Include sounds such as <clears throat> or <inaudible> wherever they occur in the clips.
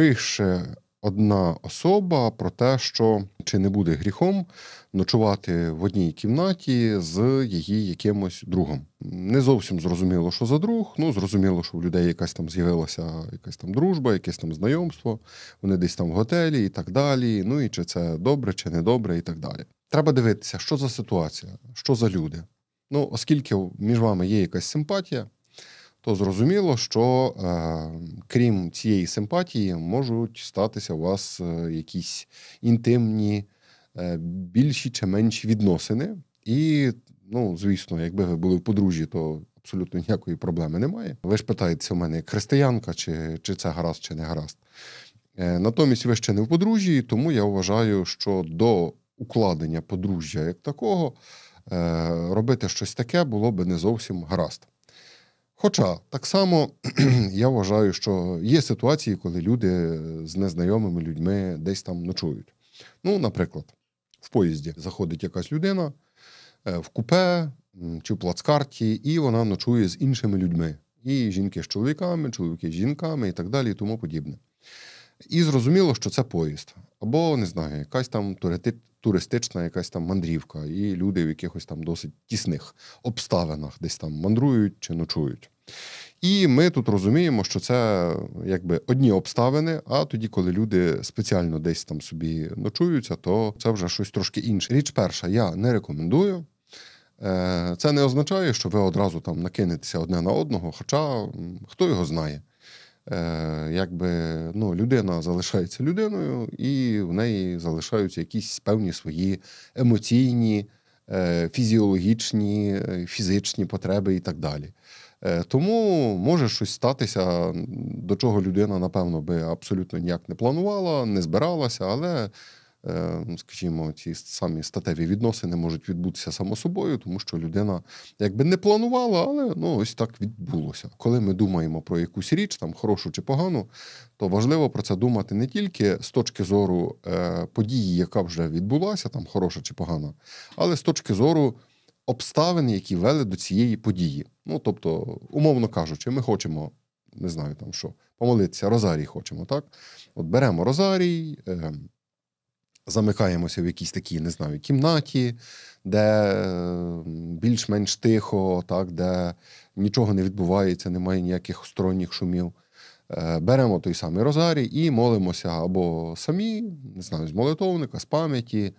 пише одна особа про те, що чи не буде гріхом ночувати в одній кімнаті з її якимось другом. Не зовсім зрозуміло, що за друг. Ну зрозуміло, що в людей якась там з'явилася якась там дружба, якесь там знайомство. Вони десь там в готелі і так далі. Ну і чи це добре, чи не добре, і так далі. Треба дивитися, що за ситуація, що за люди. Ну, оскільки між вами є якась симпатія то зрозуміло, що е, крім цієї симпатії, можуть статися у вас е, якісь інтимні, е, більші чи менші відносини. І, ну, звісно, якби ви були в подружжі, то абсолютно ніякої проблеми немає. Ви ж питаєтеся у мене, християнка, чи, чи це гаразд, чи не гаразд. Натомість ви ще не в подружжі, тому я вважаю, що до укладення подружжя як такого робити щось таке було би не зовсім гаразд. Хоча так само <clears throat> я вважаю, що є ситуації, коли люди з незнайомими людьми десь там ночують. Ну, наприклад, в поїзді заходить якась людина е, в купе чи в плацкарті, і вона ночує з іншими людьми. І жінки з чоловіками, чоловіки з жінками і так далі, і тому подібне. І зрозуміло, що це поїзд, або не знаю, якась там туристична якась там мандрівка, і люди в якихось там досить тісних обставинах десь там мандрують чи ночують. І ми тут розуміємо, що це якби одні обставини. А тоді, коли люди спеціально десь там собі ночуються, то це вже щось трошки інше. Річ перша, я не рекомендую. Е, це не означає, що ви одразу там накинетеся одне на одного, хоча хто його знає. Е, якби ну, людина залишається людиною, і в неї залишаються якісь певні свої емоційні, е, фізіологічні, е, фізичні потреби і так далі. Тому може щось статися, до чого людина, напевно, би абсолютно ніяк не планувала, не збиралася, але Е, ну, скажімо, ці самі статеві відносини можуть відбутися само собою, тому що людина якби не планувала, але ну ось так відбулося. Коли ми думаємо про якусь річ, там хорошу чи погану, то важливо про це думати не тільки з точки зору е, події, яка вже відбулася, там хороша чи погана, але з точки зору. обставин, які вели до цієї події. Ну, тобто, умовно кажучи, ми хочемо, не знаю там що, помолитися, Розарій хочемо, так? От беремо Розарій, ем, замикаємося в якійсь такій, не знаю, кімнаті, де більш-менш тихо, так, де нічого не відбувається, немає ніяких сторонніх шумів. Е, беремо той самий розарій і молимося або самі, не знаю, з молитовника, з пам'яті,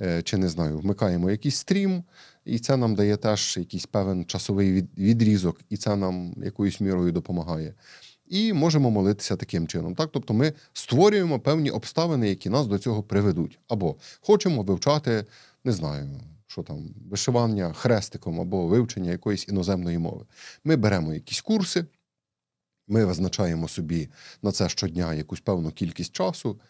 е, чи не знаю, вмикаємо якийсь стрім, і це нам дає теж якийсь певен часовий відрізок, і це нам якоюсь мірою допомагає і можемо молитися таким чином. Так, Тобто ми створюємо певні обставини, які нас до цього приведуть. Або хочемо вивчати, не знаю, що там, вишивання хрестиком або вивчення якоїсь іноземної мови. Ми беремо якісь курси. Ми визначаємо собі на це щодня якусь певну кількість часу,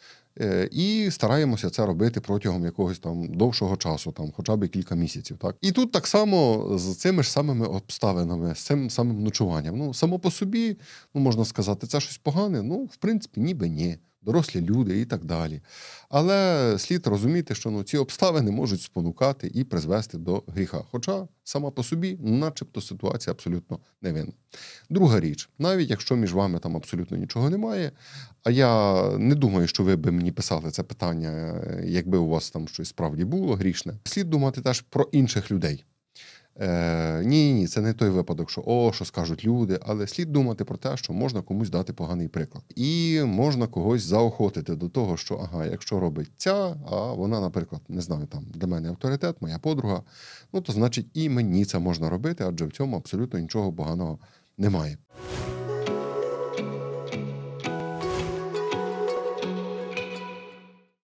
Е, і стараємося це робити протягом якогось там довшого часу, там хоча б кілька місяців. Так і тут так само з цими ж самими обставинами, з цим самим ночуванням. Ну само по собі, ну можна сказати, це щось погане. Ну, в принципі, ніби ні. Дорослі люди і так далі. Але слід розуміти, що ну, ці обставини можуть спонукати і призвести до гріха. Хоча сама по собі, начебто, ситуація абсолютно невинна. Друга річ, навіть якщо між вами там абсолютно нічого немає, а я не думаю, що ви би мені писали це питання, е, якби у вас там щось справді було грішне. Слід думати теж про інших людей. Е, Ні, ні, це не той випадок, що о, що скажуть люди, але слід думати про те, що можна комусь дати поганий приклад, і можна когось заохотити до того, що ага, якщо робить ця, а вона, наприклад, не знаю, там для мене авторитет, моя подруга, ну то значить і мені це можна робити, адже в цьому абсолютно нічого поганого немає.